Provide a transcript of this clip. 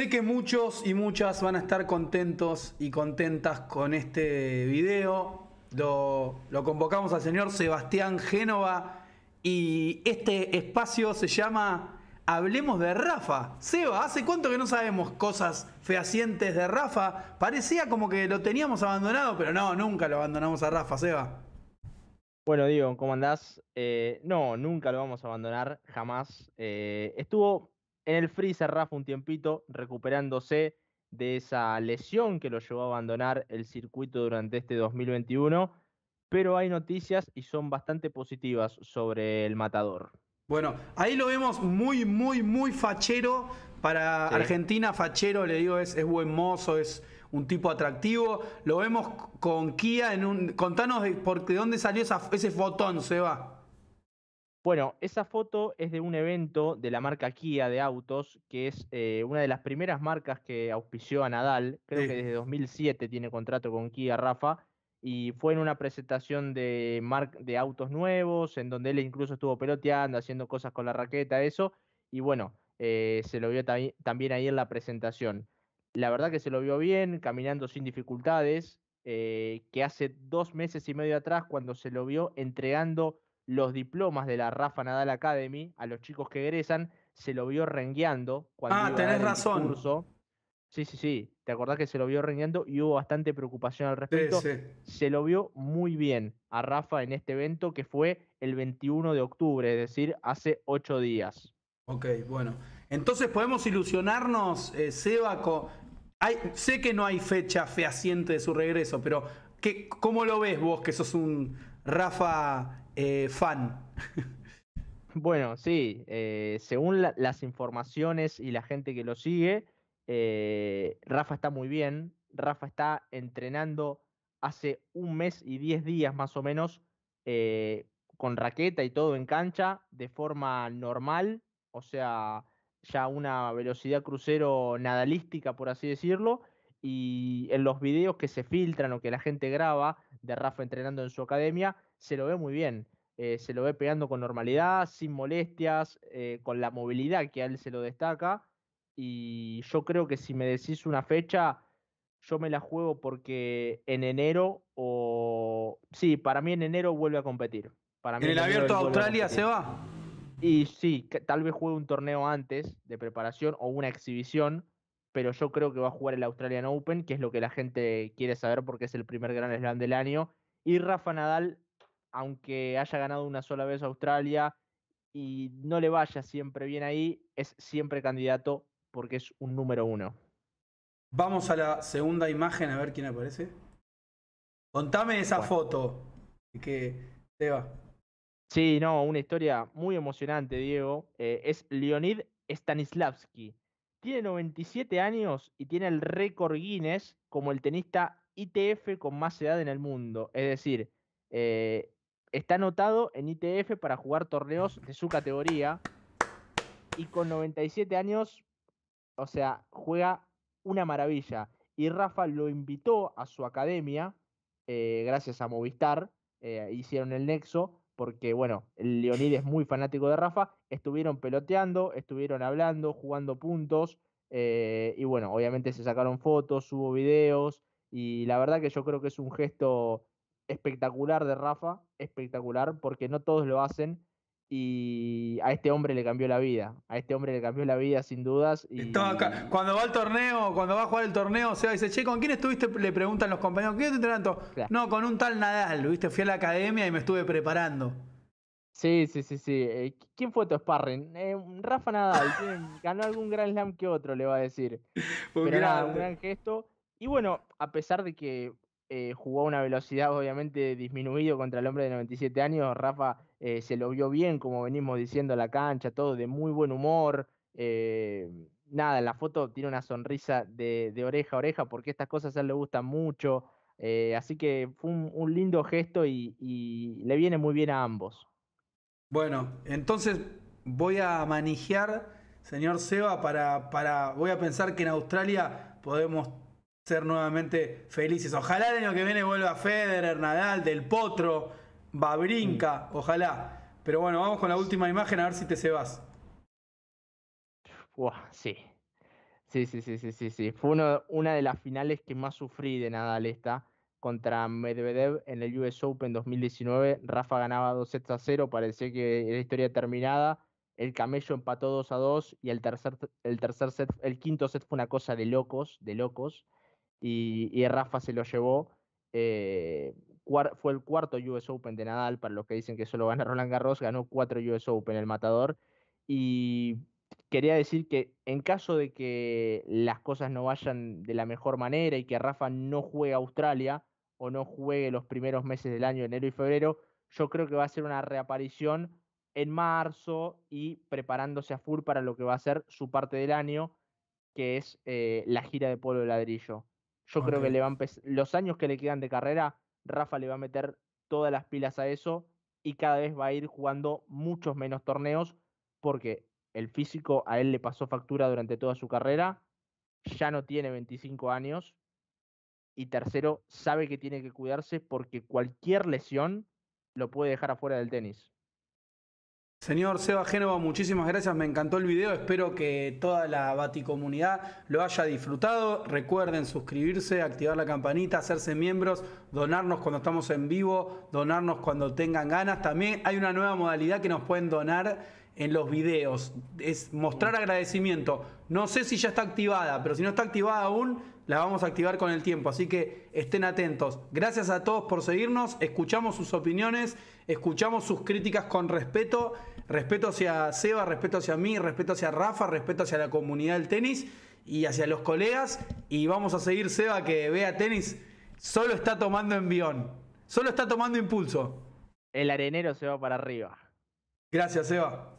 Sé que muchos y muchas van a estar contentos y contentas con este video. Lo, convocamos al señor Sebastián Génova y este espacio se llama Hablemos de Rafa. Seba, ¿hace cuánto que no sabemos cosas fehacientes de Rafa? Parecía como que lo teníamos abandonado, pero no, nunca lo abandonamos a Rafa, Seba. Bueno, Diego, ¿cómo andás? Eh, no, nunca lo vamos a abandonar, jamás. Eh, estuvo en el freezer Rafa un tiempito, recuperándose de esa lesión que lo llevó a abandonar el circuito durante este 2021, pero hay noticias y son bastante positivas sobre el matador. Bueno, ahí lo vemos muy, muy, muy fachero. Para Argentina, fachero, le digo, es, buen mozo, es un tipo atractivo. Lo vemos con Kia en un. Contanos de, dónde salió esa, ese fotón, Seba. Bueno, esa foto es de un evento de la marca Kia de autos, que es eh, una de las primeras marcas que auspició a Nadal. Creo que desde 2007 tiene contrato con Kia Rafa. Y fue en una presentación de, de autos nuevos, en donde él incluso estuvo peloteando, haciendo cosas con la raqueta, eso. Y bueno, eh, se lo vio también ahí en la presentación. La verdad que se lo vio bien, caminando sin dificultades, eh, que hace dos meses y medio atrás, cuando se lo vio entregando los diplomas de la Rafa Nadal Academy a los chicos que egresan, se lo vio rengueando cuando ah, tenés a razón. Sí, sí, sí. ¿Te acordás que se lo vio rengueando y hubo bastante preocupación al respecto? Se lo vio muy bien a Rafa en este evento que fue el 21 de octubre, es decir, hace ocho días. Ok, bueno. Entonces podemos ilusionarnos, Sebaco. Eh, Seba, sé que no hay fecha fehaciente de su regreso, pero ¿qué, ¿cómo lo ves vos que sos un Rafa eh, fan. Bueno, sí, eh, según las informaciones y la gente que lo sigue, eh, Rafa está muy bien. Rafa está entrenando hace un mes y diez días más o menos con raqueta y todo en cancha de forma normal, o sea, ya una velocidad crucero nadalística, por así decirlo y en los videos que se filtran o que la gente graba de Rafa entrenando en su academia, se lo ve muy bien. Eh, se lo ve pegando con normalidad, sin molestias, eh, con la movilidad que a él se lo destaca. Y yo creo que si me decís una fecha, yo me la juego porque en enero o... Sí, para mí en enero vuelve a competir. Para mí ¿En el abierto de Australia se va? Y sí, que, tal vez juegue un torneo antes de preparación o una exhibición pero yo creo que va a jugar el Australian Open, que es lo que la gente quiere saber porque es el primer gran Slam del año. Y Rafa Nadal, aunque haya ganado una sola vez Australia y no le vaya siempre bien ahí, es siempre candidato porque es un número uno. Vamos a la segunda imagen a ver quién aparece. Contame esa foto te va. Sí, no, una historia muy emocionante, Diego. Eh, es Leonid Stanislavski, tiene 97 años y tiene el récord Guinness como el tenista ITF con más edad en el mundo. Es decir, eh, está anotado en ITF para jugar torneos de su categoría. Y con 97 años, o sea, juega una maravilla. Y Rafa lo invitó a su academia, eh, gracias a Movistar, eh, hicieron el nexo, porque bueno, Leonid es muy fanático de Rafa, estuvieron peloteando, estuvieron hablando, jugando puntos, eh, y bueno, obviamente se sacaron fotos, hubo videos, y la verdad que yo creo que es un gesto espectacular de Rafa, espectacular, porque no todos lo hacen, y a este hombre le cambió la vida. A este hombre le cambió la vida sin dudas. Y... Cuando va al torneo, cuando va a jugar el torneo, se dice, che, ¿con quién estuviste? Le preguntan los compañeros, quién te tanto? No, con un tal Nadal, ¿viste? Fui a la academia y me estuve preparando. Sí, sí, sí, sí. Eh, ¿Quién fue tu sparring? Eh, Rafa Nadal. Ganó algún gran slam que otro, le va a decir. un gran gesto. Y bueno, a pesar de que eh, jugó a una velocidad obviamente disminuido contra el hombre de 97 años. Rafa eh, se lo vio bien, como venimos diciendo, la cancha, todo de muy buen humor. Eh, nada, en la foto tiene una sonrisa de, oreja a oreja porque estas cosas a él le gustan mucho. así que fue un, lindo gesto y, le viene muy bien a ambos. Bueno, entonces voy a manejar, señor Seba, para, para, voy a pensar que en Australia podemos ser nuevamente felices. Ojalá el año que viene vuelva Federer, Nadal, Del Potro, Babrinca, ojalá. Pero bueno, vamos con la última imagen a ver si te se sí. Sí, sí, sí, sí, sí, Fue una de las finales que más sufrí de Nadal esta contra Medvedev en el US Open 2019. Rafa ganaba dos sets a 0, parecía que la historia terminada. El camello empató 2 a 2 y el tercer, el tercer set, el quinto set fue una cosa de locos, de locos y, Rafa se lo llevó. Eh, fue el cuarto US Open de Nadal, para los que dicen que solo gana Roland Garros, ganó cuatro US Open el matador. Y quería decir que en caso de que las cosas no vayan de la mejor manera y que Rafa no juegue a Australia o no juegue los primeros meses del año, enero y febrero, yo creo que va a ser una reaparición en marzo y preparándose a full para lo que va a ser su parte del año, que es eh, la gira de Polo de Ladrillo. Yo creo que le los años que le quedan de carrera, Rafa le va a meter todas las pilas a eso y cada vez va a ir jugando muchos menos torneos porque el físico a él le pasó factura durante toda su carrera, ya no tiene 25 años y tercero, sabe que tiene que cuidarse porque cualquier lesión lo puede dejar afuera del tenis. Señor Seba Génova, muchísimas gracias, me encantó el video, espero que toda la comunidad lo haya disfrutado. Recuerden suscribirse, activar la campanita, hacerse miembros, donarnos cuando estamos en vivo, donarnos cuando tengan ganas. También hay una nueva modalidad que nos pueden donar en los videos, es mostrar agradecimiento. No sé si ya está activada, pero si no está activada aún, la vamos a activar con el tiempo, así que estén atentos. Gracias a todos por seguirnos, escuchamos sus opiniones, escuchamos sus críticas con respeto, respeto hacia Seba, respeto hacia mí, respeto hacia Rafa, respeto hacia la comunidad del tenis y hacia los colegas y vamos a seguir Seba que vea tenis, solo está tomando envión, solo está tomando impulso. El arenero se va para arriba. Gracias, Seba.